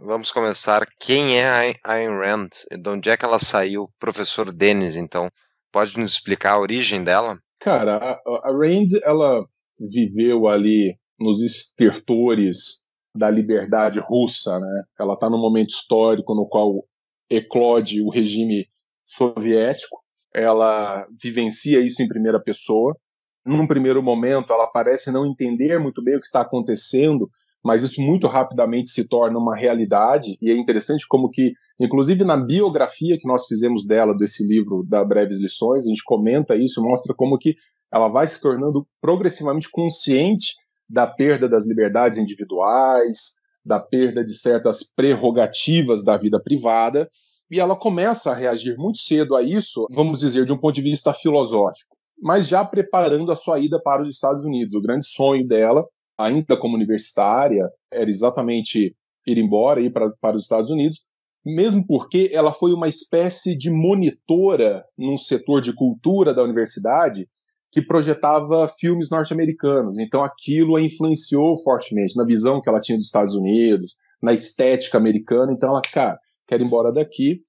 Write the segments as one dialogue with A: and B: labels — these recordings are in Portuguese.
A: Vamos começar. Quem é a Ayn Rand? De onde é que ela saiu? Professor Denis, então, pode nos explicar a origem dela? Cara, a, a Rand, ela viveu ali nos estertores da liberdade russa, né? Ela está num momento histórico no qual eclode o regime soviético. Ela vivencia isso em primeira pessoa. Num primeiro momento, ela parece não entender muito bem o que está acontecendo, mas isso muito rapidamente se torna uma realidade e é interessante como que, inclusive na biografia que nós fizemos dela, desse livro da Breves Lições, a gente comenta isso, mostra como que ela vai se tornando progressivamente consciente da perda das liberdades individuais, da perda de certas prerrogativas da vida privada, e ela começa a reagir muito cedo a isso, vamos dizer, de um ponto de vista filosófico, mas já preparando a sua ida para os Estados Unidos. O grande sonho dela ainda como universitária, era exatamente ir embora, ir para, para os Estados Unidos, mesmo porque ela foi uma espécie de monitora num setor de cultura da universidade que projetava filmes norte-americanos. Então aquilo a influenciou fortemente na visão que ela tinha dos Estados Unidos, na estética americana. Então ela, cara, quer ir embora daqui.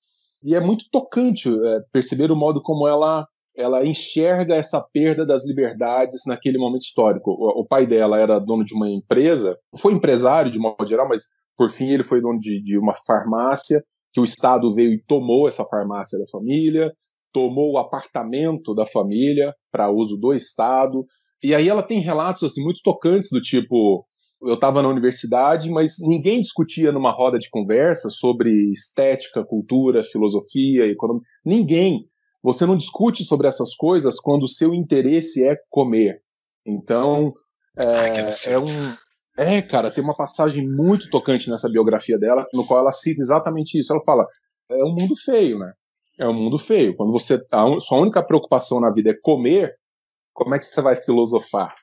A: E é muito tocante é, perceber o modo como ela ela enxerga essa perda das liberdades naquele momento histórico. O, o pai dela era dono de uma empresa, foi empresário de modo geral, mas por fim ele foi dono de, de uma farmácia, que o Estado veio e tomou essa farmácia da família, tomou o apartamento da família para uso do Estado. E aí ela tem relatos assim muito tocantes do tipo eu estava na universidade, mas ninguém discutia numa roda de conversa sobre estética, cultura, filosofia, economia. Ninguém. Você não discute sobre essas coisas quando o seu interesse é comer. Então, é, Ai, é um. É, cara, tem uma passagem muito tocante nessa biografia dela, no qual ela cita exatamente isso. Ela fala: é um mundo feio, né? É um mundo feio. Quando você. A sua única preocupação na vida é comer, como é que você vai filosofar?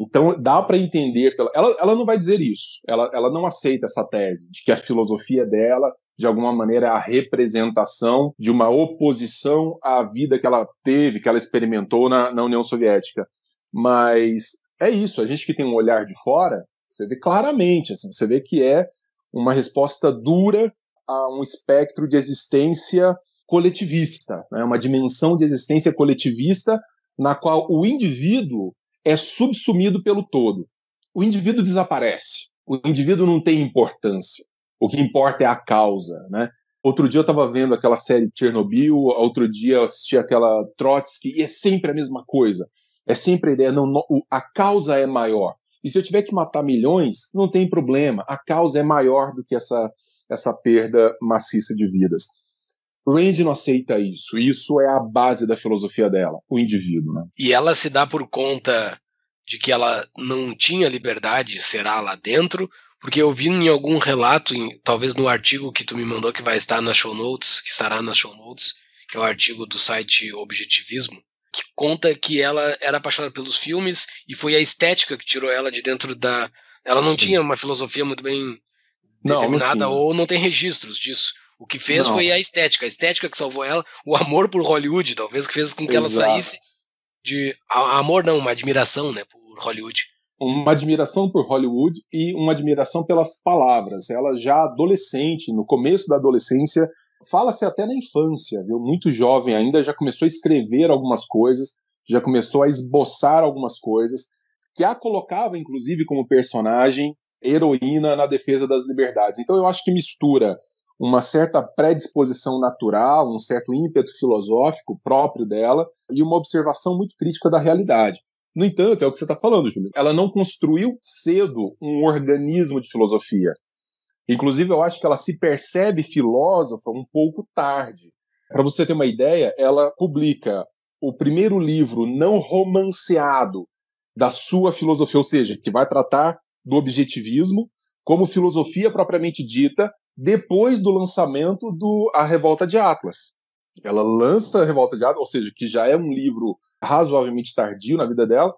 A: Então, dá para entender. Pela, ela, ela não vai dizer isso. Ela, ela não aceita essa tese de que a filosofia dela de alguma maneira, a representação de uma oposição à vida que ela teve, que ela experimentou na, na União Soviética. Mas é isso, a gente que tem um olhar de fora, você vê claramente, assim, você vê que é uma resposta dura a um espectro de existência coletivista, né? uma dimensão de existência coletivista na qual o indivíduo é subsumido pelo todo. O indivíduo desaparece, o indivíduo não tem importância. O que importa é a causa, né? Outro dia eu estava vendo aquela série Chernobyl, outro dia eu assisti aquela Trotsky, e é sempre a mesma coisa. É sempre a ideia, não, a causa é maior. E se eu tiver que matar milhões, não tem problema. A causa é maior do que essa, essa perda maciça de vidas. Randy não aceita isso. Isso é a base da filosofia dela, o indivíduo. Né?
B: E ela se dá por conta de que ela não tinha liberdade, será lá dentro, porque eu vi em algum relato, em, talvez no artigo que tu me mandou, que vai estar nas show notes, que estará nas show notes, que é o artigo do site Objetivismo, que conta que ela era apaixonada pelos filmes e foi a estética que tirou ela de dentro da. Ela não Sim. tinha uma filosofia muito bem
A: determinada não, não
B: ou não tem registros disso. O que fez não. foi a estética. A estética que salvou ela, o amor por Hollywood, talvez, que fez com que Exato. ela saísse de. A, amor não, uma admiração, né, por Hollywood
A: uma admiração por Hollywood e uma admiração pelas palavras. Ela já adolescente, no começo da adolescência, fala-se até na infância, viu? Muito jovem ainda já começou a escrever algumas coisas, já começou a esboçar algumas coisas, que a colocava inclusive como personagem heroína na defesa das liberdades. Então eu acho que mistura uma certa predisposição natural, um certo ímpeto filosófico próprio dela e uma observação muito crítica da realidade. No entanto, é o que você está falando, Júlio. Ela não construiu cedo um organismo de filosofia. Inclusive, eu acho que ela se percebe filósofa um pouco tarde. Para você ter uma ideia, ela publica o primeiro livro não romanceado da sua filosofia, ou seja, que vai tratar do objetivismo como filosofia propriamente dita, depois do lançamento do A Revolta de Atlas. Ela lança Revolta de Água, ou seja, que já é um livro razoavelmente tardio na vida dela,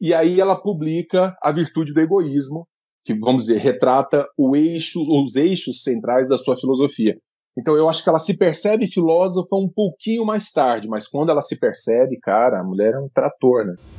A: e aí ela publica A Virtude do Egoísmo, que, vamos dizer, retrata eixo, os eixos centrais da sua filosofia. Então eu acho que ela se percebe filósofa um pouquinho mais tarde, mas quando ela se percebe, cara, a mulher é um trator, né?